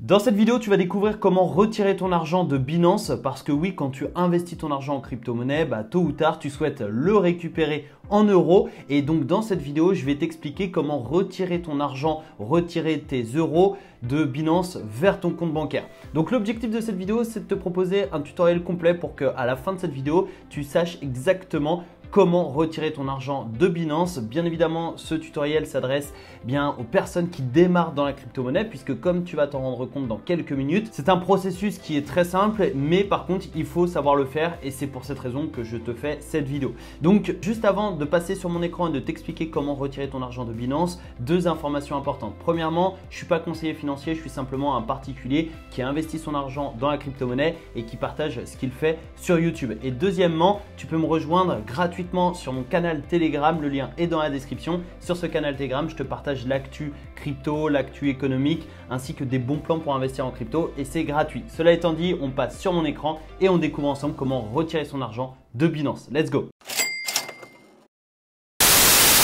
Dans cette vidéo, tu vas découvrir comment retirer ton argent de Binance parce que oui, quand tu investis ton argent en crypto-monnaie, bah, tôt ou tard, tu souhaites le récupérer en euros. Et donc dans cette vidéo, je vais t'expliquer comment retirer ton argent, retirer tes euros de Binance vers ton compte bancaire. Donc l'objectif de cette vidéo, c'est de te proposer un tutoriel complet pour qu'à la fin de cette vidéo, tu saches exactement comment retirer ton argent de Binance. Bien évidemment, ce tutoriel s'adresse bien aux personnes qui démarrent dans la crypto-monnaie puisque comme tu vas t'en rendre compte dans quelques minutes, c'est un processus qui est très simple mais par contre, il faut savoir le faire et c'est pour cette raison que je te fais cette vidéo. Donc, juste avant de passer sur mon écran et de t'expliquer comment retirer ton argent de Binance, deux informations importantes. Premièrement, je ne suis pas conseiller financier, je suis simplement un particulier qui a investi son argent dans la crypto-monnaie et qui partage ce qu'il fait sur YouTube. Et deuxièmement, tu peux me rejoindre gratuitement sur mon canal Telegram. Le lien est dans la description. Sur ce canal Telegram, je te partage l'actu crypto, l'actu économique, ainsi que des bons plans pour investir en crypto et c'est gratuit. Cela étant dit, on passe sur mon écran et on découvre ensemble comment retirer son argent de Binance. Let's go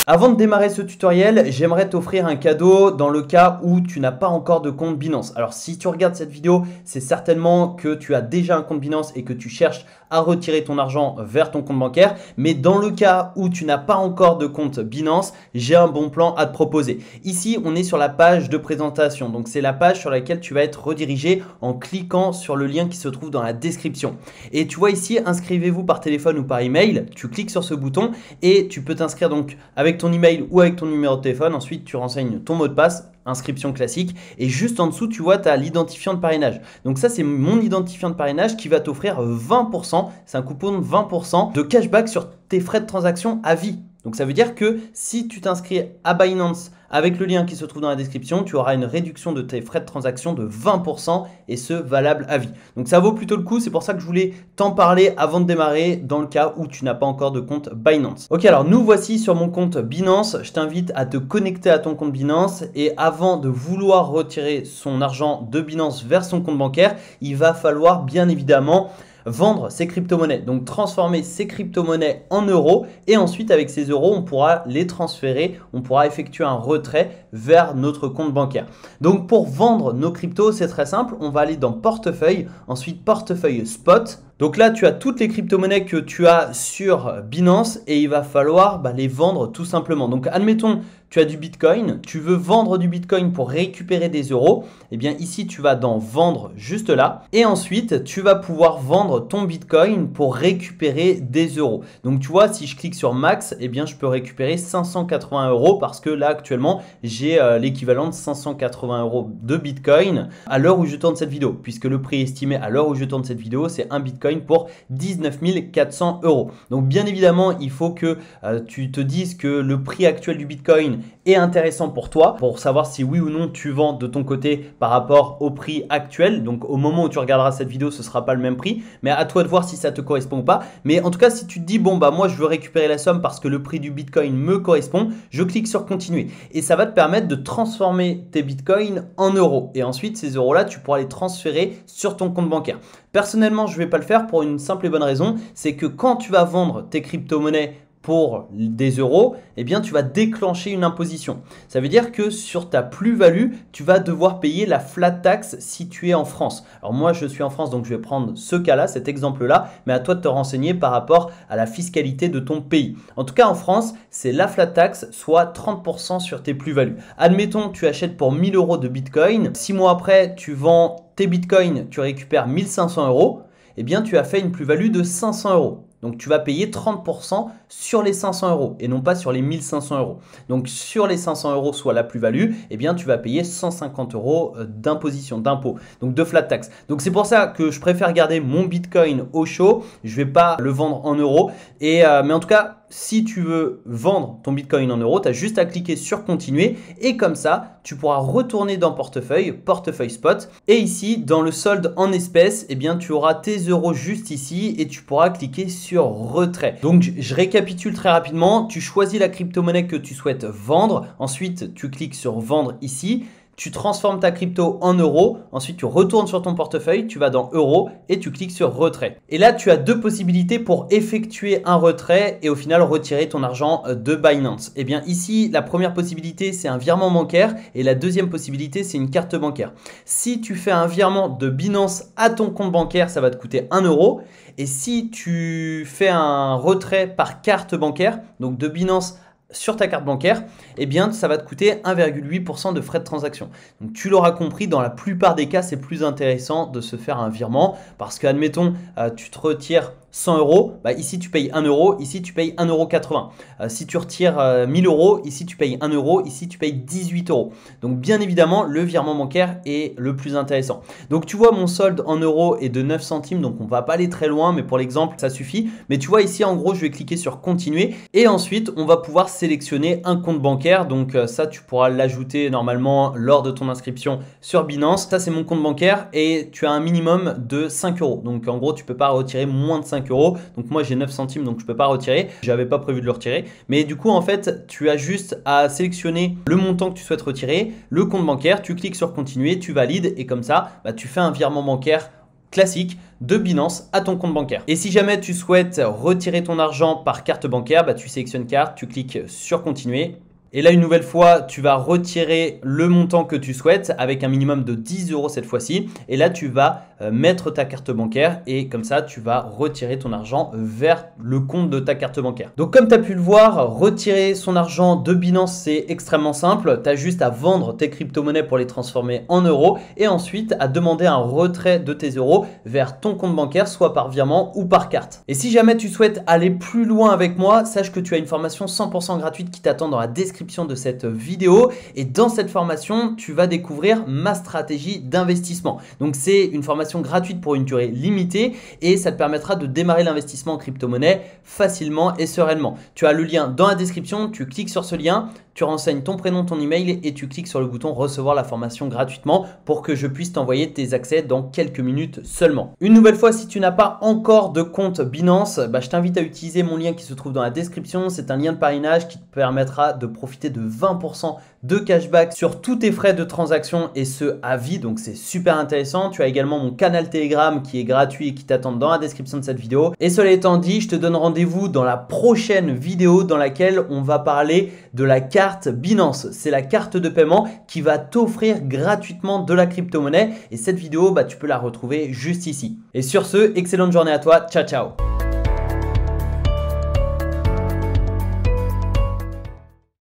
avant de démarrer ce tutoriel, j'aimerais t'offrir un cadeau dans le cas où tu n'as pas encore de compte Binance. Alors si tu regardes cette vidéo, c'est certainement que tu as déjà un compte Binance et que tu cherches à retirer ton argent vers ton compte bancaire. Mais dans le cas où tu n'as pas encore de compte Binance, j'ai un bon plan à te proposer. Ici, on est sur la page de présentation. Donc c'est la page sur laquelle tu vas être redirigé en cliquant sur le lien qui se trouve dans la description. Et tu vois ici, inscrivez-vous par téléphone ou par email. Tu cliques sur ce bouton et tu peux t'inscrire donc avec ton email ou avec ton numéro de téléphone. Ensuite, tu renseignes ton mot de passe inscription classique. Et juste en dessous, tu vois, tu as l'identifiant de parrainage. Donc ça, c'est mon identifiant de parrainage qui va t'offrir 20%, c'est un coupon de 20% de cashback sur tes frais de transaction à vie. Donc ça veut dire que si tu t'inscris à Binance avec le lien qui se trouve dans la description, tu auras une réduction de tes frais de transaction de 20% et ce valable à vie. Donc ça vaut plutôt le coup, c'est pour ça que je voulais t'en parler avant de démarrer dans le cas où tu n'as pas encore de compte Binance. Ok alors nous voici sur mon compte Binance, je t'invite à te connecter à ton compte Binance et avant de vouloir retirer son argent de Binance vers son compte bancaire, il va falloir bien évidemment vendre ses crypto-monnaies. Donc transformer ses crypto-monnaies en euros et ensuite avec ces euros, on pourra les transférer, on pourra effectuer un retrait vers notre compte bancaire. Donc pour vendre nos cryptos, c'est très simple, on va aller dans portefeuille, ensuite portefeuille spot donc là, tu as toutes les crypto-monnaies que tu as sur Binance et il va falloir bah, les vendre tout simplement. Donc admettons, tu as du Bitcoin, tu veux vendre du Bitcoin pour récupérer des euros. Eh bien ici, tu vas dans vendre juste là. Et ensuite, tu vas pouvoir vendre ton Bitcoin pour récupérer des euros. Donc tu vois, si je clique sur max, eh bien je peux récupérer 580 euros parce que là actuellement, j'ai euh, l'équivalent de 580 euros de Bitcoin à l'heure où je tourne cette vidéo. Puisque le prix estimé à l'heure où je tourne cette vidéo, c'est un Bitcoin pour 19 400 euros. Donc bien évidemment, il faut que euh, tu te dises que le prix actuel du Bitcoin est intéressant pour toi, pour savoir si oui ou non tu vends de ton côté par rapport au prix actuel. Donc au moment où tu regarderas cette vidéo, ce sera pas le même prix, mais à toi de voir si ça te correspond ou pas. Mais en tout cas, si tu te dis bon bah moi je veux récupérer la somme parce que le prix du Bitcoin me correspond, je clique sur continuer et ça va te permettre de transformer tes Bitcoins en euros et ensuite ces euros là tu pourras les transférer sur ton compte bancaire. Personnellement, je ne vais pas le faire pour une simple et bonne raison, c'est que quand tu vas vendre tes crypto-monnaies pour des euros, eh bien tu vas déclencher une imposition. Ça veut dire que sur ta plus-value, tu vas devoir payer la flat tax si tu es en France. Alors moi je suis en France donc je vais prendre ce cas-là, cet exemple-là, mais à toi de te renseigner par rapport à la fiscalité de ton pays. En tout cas en France, c'est la flat tax, soit 30% sur tes plus-values. Admettons tu achètes pour 1000 euros de Bitcoin, 6 mois après tu vends tes Bitcoins, tu récupères 1500 euros, eh bien tu as fait une plus-value de 500 euros. Donc tu vas payer 30% sur les 500 euros et non pas sur les 1500 euros. Donc sur les 500 euros, soit la plus-value, eh bien tu vas payer 150 euros euh, d'imposition, d'impôt, donc de flat tax. Donc c'est pour ça que je préfère garder mon Bitcoin au chaud. Je vais pas le vendre en euros. Et euh, mais en tout cas, si tu veux vendre ton Bitcoin en euros, tu as juste à cliquer sur continuer et comme ça, tu pourras retourner dans portefeuille, portefeuille spot et ici dans le solde en espèces, eh bien tu auras tes euros juste ici et tu pourras cliquer sur retrait. Donc je récapitule très rapidement, tu choisis la crypto-monnaie que tu souhaites vendre, ensuite tu cliques sur vendre ici tu transformes ta crypto en euros, ensuite tu retournes sur ton portefeuille, tu vas dans euros et tu cliques sur retrait. Et là, tu as deux possibilités pour effectuer un retrait et au final retirer ton argent euh, de Binance. Et eh bien ici, la première possibilité, c'est un virement bancaire et la deuxième possibilité, c'est une carte bancaire. Si tu fais un virement de Binance à ton compte bancaire, ça va te coûter 1 euro. Et si tu fais un retrait par carte bancaire, donc de Binance sur ta carte bancaire, eh bien, ça va te coûter 1,8% de frais de transaction. Donc, tu l'auras compris, dans la plupart des cas, c'est plus intéressant de se faire un virement parce que, admettons, euh, tu te retires 100 bah, euh, euh, euros, ici tu payes 1 euro, ici tu payes 1,80 euro. si tu retires 1000 euros, ici tu payes 1 euro, ici tu payes 18 euros. Donc bien évidemment, le virement bancaire est le plus intéressant. Donc tu vois, mon solde en euros est de 9 centimes, donc on va pas aller très loin, mais pour l'exemple, ça suffit. Mais tu vois, ici en gros, je vais cliquer sur continuer et ensuite on va pouvoir sélectionner un compte bancaire. Donc euh, ça, tu pourras l'ajouter normalement lors de ton inscription sur Binance. Ça, c'est mon compte bancaire et tu as un minimum de 5 euros. Donc en gros, tu peux pas retirer moins de 5 euros. Donc moi j'ai 9 centimes, donc je peux pas retirer. J'avais pas prévu de le retirer. Mais du coup, en fait, tu as juste à sélectionner le montant que tu souhaites retirer, le compte bancaire, tu cliques sur continuer, tu valides et comme ça, bah, tu fais un virement bancaire classique de Binance à ton compte bancaire. Et si jamais tu souhaites retirer ton argent par carte bancaire, bah, tu sélectionnes carte, tu cliques sur continuer et là, une nouvelle fois, tu vas retirer le montant que tu souhaites avec un minimum de 10 euros cette fois-ci. Et là, tu vas euh, mettre ta carte bancaire et comme ça, tu vas retirer ton argent vers le compte de ta carte bancaire. Donc, comme tu as pu le voir, retirer son argent de Binance, c'est extrêmement simple. Tu as juste à vendre tes crypto-monnaies pour les transformer en euros et ensuite à demander un retrait de tes euros vers ton compte bancaire, soit par virement ou par carte. Et si jamais tu souhaites aller plus loin avec moi, sache que tu as une formation 100% gratuite qui t'attend dans la description de cette vidéo. Et dans cette formation, tu vas découvrir ma stratégie d'investissement. Donc c'est une formation gratuite pour une durée limitée et ça te permettra de démarrer l'investissement en crypto-monnaie facilement et sereinement. Tu as le lien dans la description, tu cliques sur ce lien, tu renseignes ton prénom, ton email et tu cliques sur le bouton recevoir la formation gratuitement pour que je puisse t'envoyer tes accès dans quelques minutes seulement. Une nouvelle fois, si tu n'as pas encore de compte Binance, bah, je t'invite à utiliser mon lien qui se trouve dans la description. C'est un lien de parrainage qui te permettra de profiter de 20% de cashback sur tous tes frais de transaction et ce à vie. Donc c'est super intéressant. Tu as également mon canal Telegram qui est gratuit et qui t'attend dans la description de cette vidéo. Et cela étant dit, je te donne rendez-vous dans la prochaine vidéo dans laquelle on va parler de la carte Binance. C'est la carte de paiement qui va t'offrir gratuitement de la crypto-monnaie. Et cette vidéo, bah, tu peux la retrouver juste ici. Et sur ce, excellente journée à toi. Ciao, ciao.